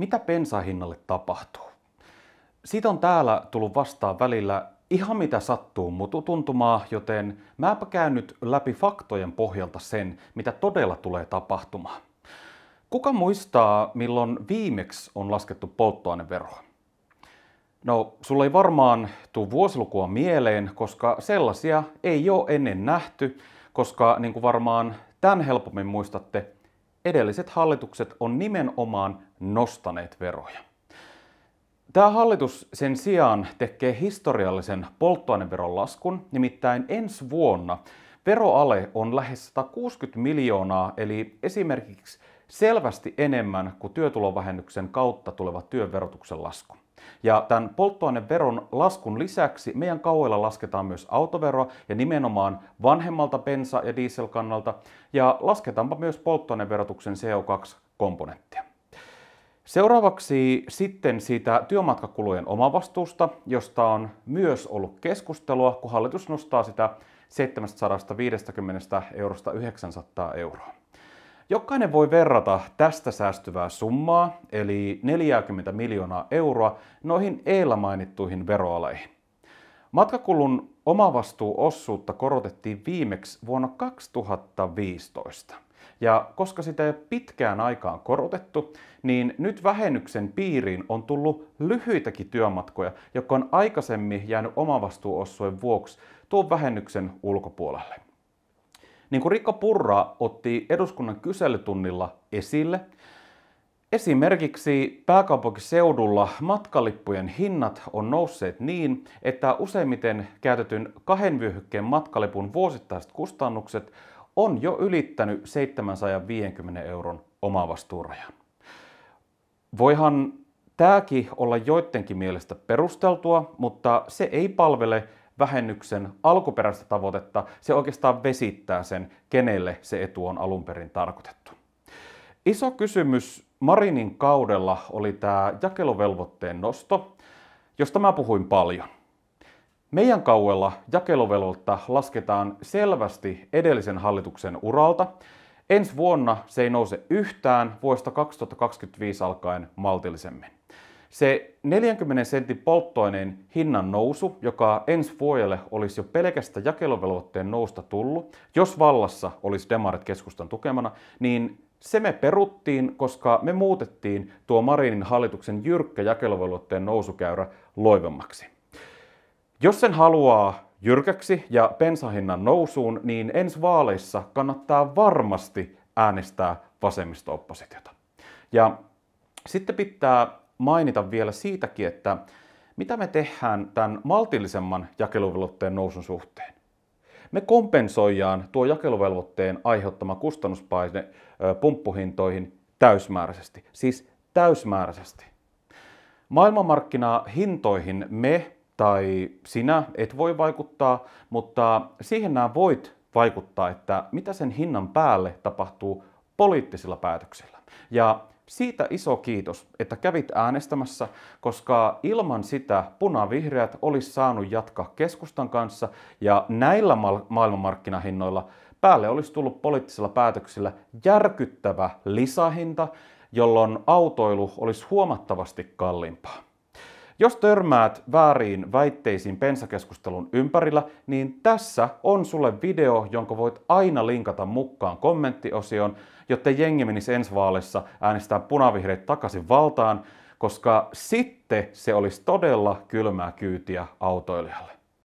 Mitä pensahinnalle tapahtuu? Siitä on täällä tullut vastaan välillä ihan mitä sattuu mutu tuntumaa, joten mäpä käyn nyt läpi faktojen pohjalta sen, mitä todella tulee tapahtumaan. Kuka muistaa, milloin viimeksi on laskettu polttoaineveroa? No, sulla ei varmaan tuu vuosilukua mieleen, koska sellaisia ei ole ennen nähty, koska niin kuin varmaan tämän helpommin muistatte, edelliset hallitukset on nimenomaan nostaneet veroja. Tämä hallitus sen sijaan tekee historiallisen polttoaineveron laskun, nimittäin ensi vuonna veroale on lähes 160 miljoonaa, eli esimerkiksi selvästi enemmän kuin työtulovähennyksen kautta tuleva työverotuksen lasku. Ja tämän polttoaineveron laskun lisäksi meidän kauella lasketaan myös autoveroa ja nimenomaan vanhemmalta bensa- ja dieselkannalta ja lasketaanpa myös polttoaineverotuksen CO2-komponenttia. Seuraavaksi sitten siitä työmatkakulujen omavastuusta, josta on myös ollut keskustelua, kun hallitus nostaa sitä 750 eurosta 900 euroa. Jokainen voi verrata tästä säästyvää summaa, eli 40 miljoonaa euroa, noihin eillä mainittuihin veroaleihin. Matkakulun omavastuuosuutta korotettiin viimeksi vuonna 2015. Ja koska sitä ei pitkään aikaan korotettu, niin nyt vähennyksen piiriin on tullut lyhyitäkin työmatkoja, jotka on aikaisemmin jäänyt omavastuuosuuden vuoksi tuon vähennyksen ulkopuolelle. Niin kuin Rikka Purra otti eduskunnan kyselytunnilla esille, Esimerkiksi pääkaupunkiseudulla matkalippujen hinnat on nousseet niin, että useimmiten käytetyn kahden vyöhykkeen matkalipun vuosittaiset kustannukset on jo ylittänyt 750 euron omavastuurajan. Voihan tämäkin olla joidenkin mielestä perusteltua, mutta se ei palvele vähennyksen alkuperäistä tavoitetta, se oikeastaan vesittää sen, kenelle se etu on alun perin tarkoitettu. Iso kysymys Marinin kaudella oli tämä jakeluvelvoitteen nosto, josta mä puhuin paljon. Meidän kauella jakeluvelvoitta lasketaan selvästi edellisen hallituksen uralta. Ensi vuonna se ei nouse yhtään, vuodesta 2025 alkaen maltillisemmin. Se 40 sentin polttoaineen hinnan nousu, joka ensi vuodelle olisi jo pelkästä jakeluvelvoitteen nousta tullut, jos vallassa olisi demarit keskustan tukemana, niin se me peruttiin, koska me muutettiin tuo Marinin hallituksen jyrkkä jakeluvelvoitteen nousukäyrä loivemmaksi. Jos sen haluaa jyrkäksi ja pensahinnan nousuun, niin ensi vaaleissa kannattaa varmasti äänestää vasemmisto-oppositiota. Ja sitten pitää mainita vielä siitäkin, että mitä me tehdään tämän maltillisemman jakeluvelvoitteen nousun suhteen. Me kompensoidaan tuo jakeluvelvoitteen aiheuttama kustannuspaine pumppuhintoihin täysmääräisesti, siis täysmääräisesti. Maailmanmarkkinahintoihin me tai sinä et voi vaikuttaa, mutta siihen nämä voit vaikuttaa, että mitä sen hinnan päälle tapahtuu poliittisilla päätöksillä. Ja siitä iso kiitos, että kävit äänestämässä, koska ilman sitä punavihreät olisi saanut jatkaa keskustan kanssa ja näillä maailmanmarkkinahinnoilla päälle olisi tullut poliittisilla päätöksillä järkyttävä lisähinta, jolloin autoilu olisi huomattavasti kalliimpaa. Jos törmäät väärin väitteisiin pensakeskustelun ympärillä, niin tässä on sulle video, jonka voit aina linkata mukaan kommenttiosioon, jotta jengi menisi ensi vaaleissa äänestää punavihreät takaisin valtaan, koska sitten se olisi todella kylmää kyytiä autoilijalle.